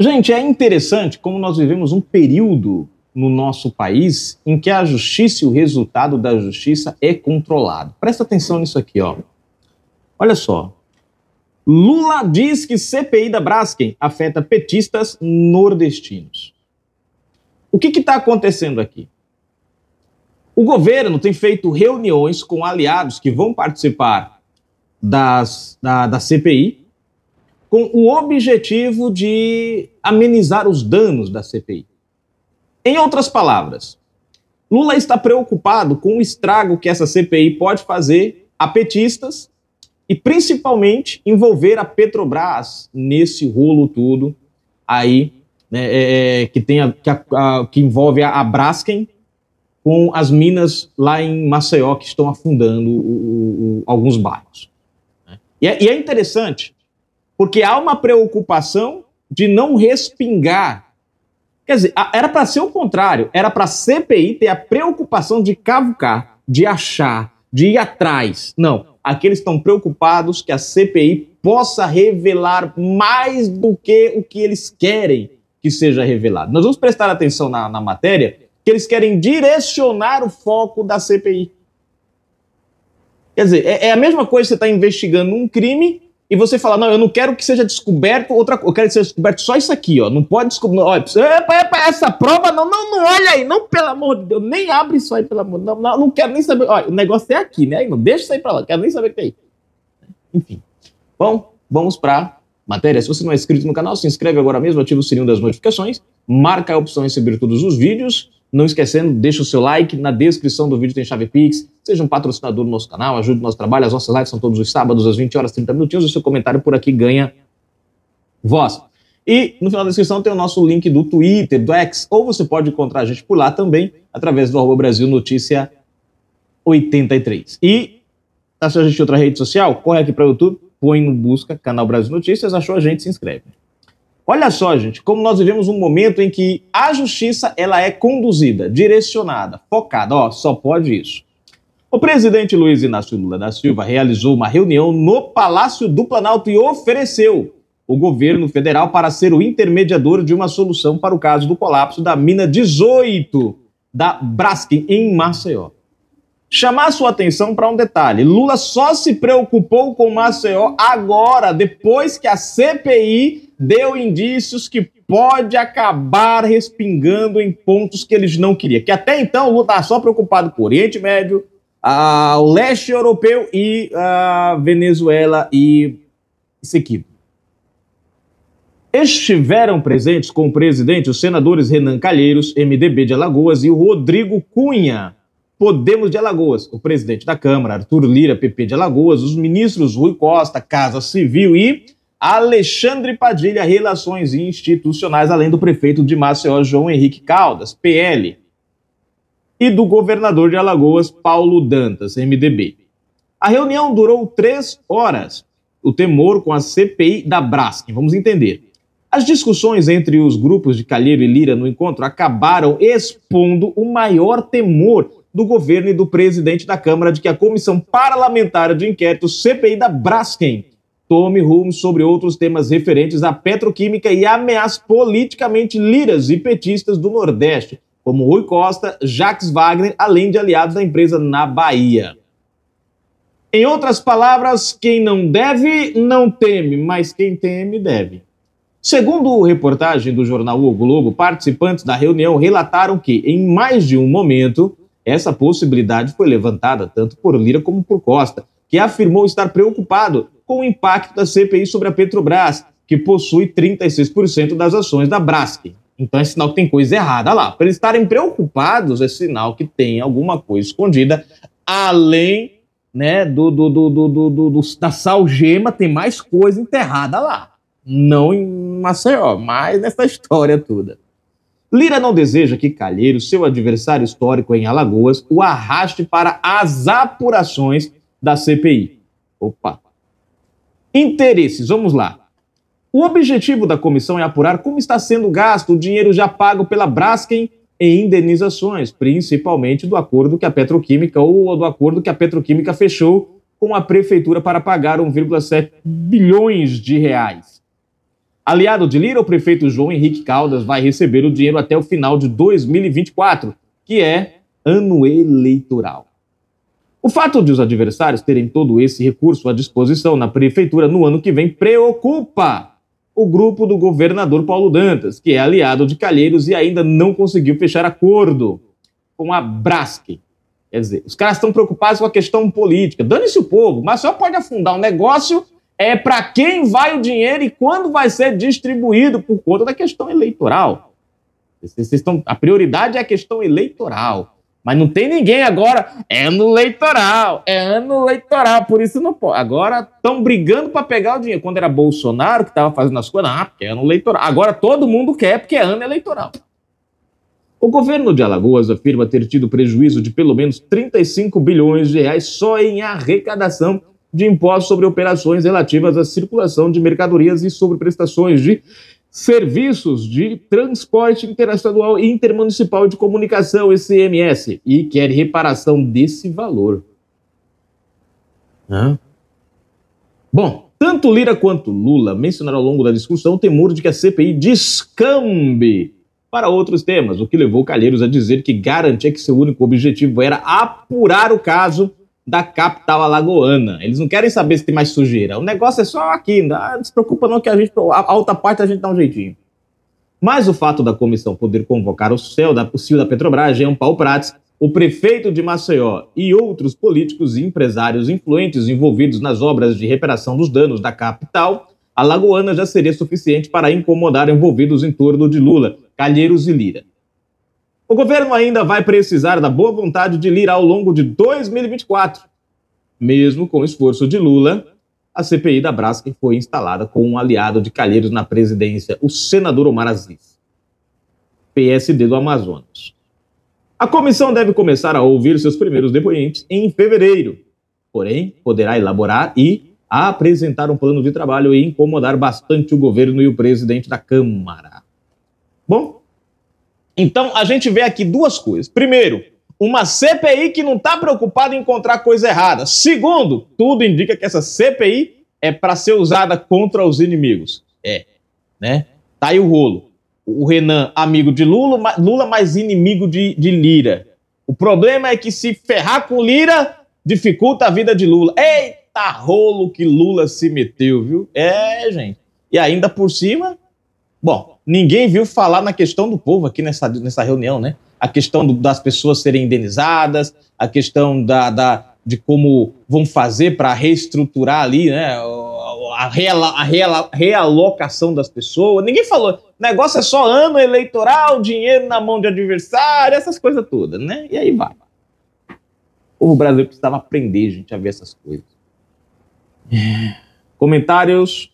Gente, é interessante como nós vivemos um período no nosso país em que a justiça e o resultado da justiça é controlado. Presta atenção nisso aqui, ó. Olha só. Lula diz que CPI da Braskem afeta petistas nordestinos. O que está acontecendo aqui? O governo tem feito reuniões com aliados que vão participar das, da, da CPI com o objetivo de amenizar os danos da CPI. Em outras palavras, Lula está preocupado com o estrago que essa CPI pode fazer a petistas e principalmente envolver a Petrobras nesse rolo tudo aí né, é, é, que, tem a, que, a, a, que, envolve a, a Braskem com as minas lá em Maceió que estão afundando o, o, o, alguns bairros. Né. E é, e é interessante porque há uma preocupação de não respingar. Quer dizer, era para ser o contrário, era para a CPI ter a preocupação de cavucar, de achar, de ir atrás. Não, aqueles estão preocupados que a CPI possa revelar mais do que o que eles querem que seja revelado. Nós vamos prestar atenção na, na matéria que eles querem direcionar o foco da CPI. Quer dizer, é, é a mesma coisa que você está investigando um crime e você fala, não, eu não quero que seja descoberto outra coisa, eu quero que seja descoberto só isso aqui, ó. Não pode descobrir. Olha, epa, epa, essa prova, não, não, não, olha aí, não, pelo amor de Deus, nem abre isso aí, pelo amor de Deus. Não, não, não quero nem saber. Olha, o negócio é aqui, né? Não deixa isso aí pra lá, quero nem saber o que tem é aí. Enfim. Bom, vamos pra matéria. Se você não é inscrito no canal, se inscreve agora mesmo, ativa o sininho das notificações, marca a opção receber todos os vídeos. Não esquecendo, deixa o seu like, na descrição do vídeo tem chave Pix, Seja um patrocinador do nosso canal, ajude o nosso trabalho. As nossas lives são todos os sábados, às 20 horas, 30 minutinhos. O seu comentário por aqui ganha voz. E no final da descrição tem o nosso link do Twitter, do X, ou você pode encontrar a gente por lá também, através do arroba Brasil Notícia 83. E achou tá a gente em outra rede social? Corre aqui para o YouTube, põe no busca Canal Brasil Notícias, achou a gente, se inscreve. Olha só, gente, como nós vivemos um momento em que a justiça ela é conduzida, direcionada, focada, ó, só pode isso. O presidente Luiz Inácio Lula da Silva realizou uma reunião no Palácio do Planalto e ofereceu o governo federal para ser o intermediador de uma solução para o caso do colapso da mina 18 da Braskem em Maceió. Chamar sua atenção para um detalhe: Lula só se preocupou com Maceió agora, depois que a CPI deu indícios que pode acabar respingando em pontos que eles não queriam. Que até então o Lula estava só preocupado com o Oriente Médio, ao leste europeu e a Venezuela e isso aqui. Estiveram presentes com o presidente os senadores Renan Calheiros, MDB de Alagoas, e o Rodrigo Cunha, Podemos de Alagoas, o presidente da Câmara, Arthur Lira, PP de Alagoas, os ministros Rui Costa, Casa Civil e Alexandre Padilha, Relações Institucionais, além do prefeito de Maceió, João Henrique Caldas, PL e do governador de Alagoas, Paulo Dantas, MDB. A reunião durou três horas. O temor com a CPI da Braskem, vamos entender. As discussões entre os grupos de Calheiro e Lira no encontro acabaram expondo o maior temor do governo e do presidente da Câmara de que a Comissão Parlamentar de Inquérito CPI da Braskem tome rumo sobre outros temas referentes à petroquímica e ameaça politicamente liras e petistas do Nordeste, como Rui Costa, Jacques Wagner, além de aliados da empresa na Bahia. Em outras palavras, quem não deve, não teme, mas quem teme, deve. Segundo reportagem do jornal O Globo, participantes da reunião relataram que, em mais de um momento, essa possibilidade foi levantada tanto por Lira como por Costa, que afirmou estar preocupado com o impacto da CPI sobre a Petrobras, que possui 36% das ações da Braskem. Então é sinal que tem coisa errada. lá, para eles estarem preocupados, é sinal que tem alguma coisa escondida, além né, do, do, do, do, do, do, do da salgema, tem mais coisa enterrada lá. Não em Maceió, mas nessa história toda. Lira não deseja que Calheiros, seu adversário histórico em Alagoas, o arraste para as apurações da CPI. Opa! Interesses, vamos lá. O objetivo da comissão é apurar como está sendo gasto o dinheiro já pago pela Braskem em indenizações, principalmente do acordo que a Petroquímica ou do acordo que a Petroquímica fechou com a prefeitura para pagar 1,7 bilhões de reais. Aliado de Lira, o prefeito João Henrique Caldas vai receber o dinheiro até o final de 2024, que é ano eleitoral. O fato de os adversários terem todo esse recurso à disposição na prefeitura no ano que vem preocupa o grupo do governador Paulo Dantas, que é aliado de Calheiros e ainda não conseguiu fechar acordo com a Brasque. Quer dizer, os caras estão preocupados com a questão política. Dane-se o povo, mas só pode afundar um negócio é para quem vai o dinheiro e quando vai ser distribuído por conta da questão eleitoral. Vocês estão, a prioridade é a questão eleitoral. Mas não tem ninguém agora. É ano eleitoral, é ano eleitoral, por isso não pode. Agora estão brigando para pegar o dinheiro. Quando era Bolsonaro que estava fazendo as coisas, ah, porque é ano eleitoral. Agora todo mundo quer porque é ano eleitoral. O governo de Alagoas afirma ter tido prejuízo de pelo menos 35 bilhões de reais só em arrecadação de impostos sobre operações relativas à circulação de mercadorias e sobre prestações de Serviços de Transporte Interestadual e Intermunicipal de Comunicação, ICMS, e quer reparação desse valor. Hã? Bom, tanto Lira quanto Lula mencionaram ao longo da discussão o temor de que a CPI descambe para outros temas, o que levou Calheiros a dizer que garantia que seu único objetivo era apurar o caso da capital alagoana. Eles não querem saber se tem mais sujeira. O negócio é só aqui. Não ah, se preocupa não que a gente a outra parte a gente dá um jeitinho. Mas o fato da comissão poder convocar o CEO da, da Petrobras, Jean Paul Prats, o prefeito de Maceió e outros políticos e empresários influentes envolvidos nas obras de reparação dos danos da capital, alagoana já seria suficiente para incomodar envolvidos em torno de Lula, Calheiros e Lira. O governo ainda vai precisar da boa vontade de Lira ao longo de 2024. Mesmo com o esforço de Lula, a CPI da Braskem foi instalada com um aliado de Calheiros na presidência, o senador Omar Aziz, PSD do Amazonas. A comissão deve começar a ouvir seus primeiros depoentes em fevereiro, porém poderá elaborar e apresentar um plano de trabalho e incomodar bastante o governo e o presidente da Câmara. Bom, então, a gente vê aqui duas coisas. Primeiro, uma CPI que não está preocupada em encontrar coisa errada. Segundo, tudo indica que essa CPI é para ser usada contra os inimigos. É, né? Tá aí o rolo. O Renan, amigo de Lula, Lula mais inimigo de, de Lira. O problema é que se ferrar com Lira, dificulta a vida de Lula. Eita rolo que Lula se meteu, viu? É, gente. E ainda por cima, Bom, ninguém viu falar na questão do povo aqui nessa, nessa reunião, né? A questão do, das pessoas serem indenizadas, a questão da, da de como vão fazer para reestruturar ali, né? A, reala, a reala, realocação das pessoas. Ninguém falou. O negócio é só ano eleitoral, dinheiro na mão de adversário, essas coisas todas, né? E aí vai. O brasileiro precisava aprender, gente, a ver essas coisas. É. Comentários.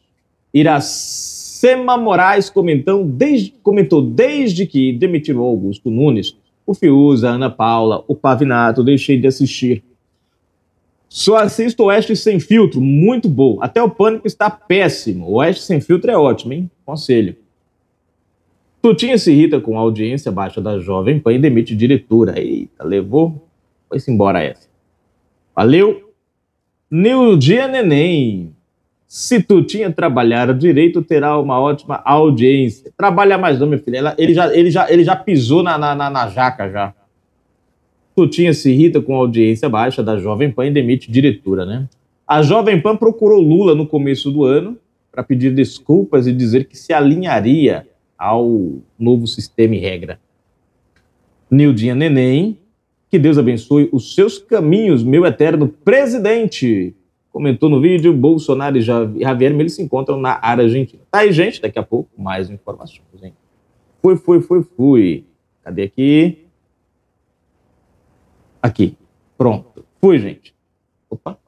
Irás. Sema Moraes comentou desde, comentou desde que demitiu Augusto Nunes, o Fiuza, Ana Paula, o Pavinato, deixei de assistir. Só assisto Oeste Sem Filtro, muito bom. Até o Pânico está péssimo. Oeste Sem Filtro é ótimo, hein? Conselho. Tutinha se irrita com a audiência baixa da Jovem Pan e demite diretora. Eita, levou? Foi-se embora essa. Valeu. Nildia Neném. Se Tutinha trabalhar direito, terá uma ótima audiência. Trabalha mais não, meu filho. Ela, ele, já, ele, já, ele já pisou na, na, na, na jaca já. Tutinha se irrita com a audiência baixa da Jovem Pan e demite diretora, né? A Jovem Pan procurou Lula no começo do ano para pedir desculpas e dizer que se alinharia ao novo sistema e regra. Nildinha Neném, que Deus abençoe os seus caminhos, meu eterno presidente comentou no vídeo, Bolsonaro e Javier Milei se encontram na área argentina. Tá aí, gente, daqui a pouco mais informações, hein? Fui, fui, fui, fui. Cadê aqui? Aqui. Pronto. Fui, gente. Opa.